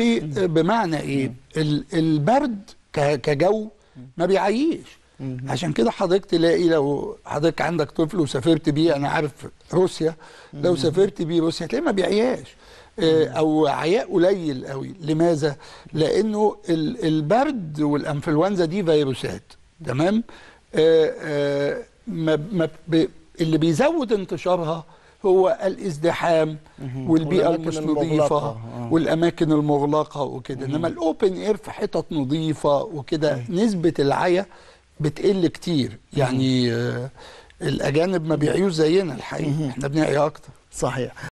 الحقيقي بمعنى ايه البرد كجو ما بيعيش عشان كده حضرتك تلاقي لو حضرتك عندك طفل وسافرت بيه انا عارف روسيا لو سافرت بيه روسيا تلاقيه ما بيعياش آه، او عياء قليل قوي لماذا لانه البرد والانفلونزا دي فيروسات تمام آه، آه، اللي بيزود انتشارها هو الازدحام والبيئه المش نظيفه آه. والاماكن المغلقه وكده انما الاوبن اير في حتت نظيفه وكده نسبه العيا بتقل كتير يعني آه، الاجانب ما بيعيوش زينا الحقيقه احنا بنعيا اكتر صحيح